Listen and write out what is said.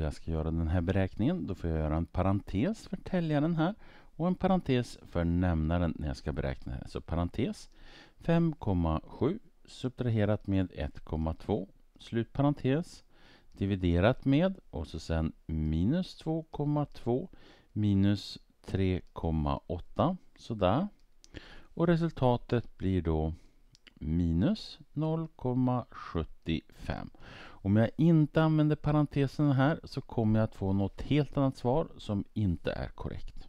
jag ska göra den här beräkningen då får jag göra en parentes för täljaren här och en parentes för nämnaren när jag ska beräkna här. Så parentes 5,7 subtraherat med 1,2 slutparentes dividerat med och så sen minus 2,2 minus 3,8 sådär och resultatet blir då minus 0,75 om jag inte använder parentesen här så kommer jag att få något helt annat svar som inte är korrekt.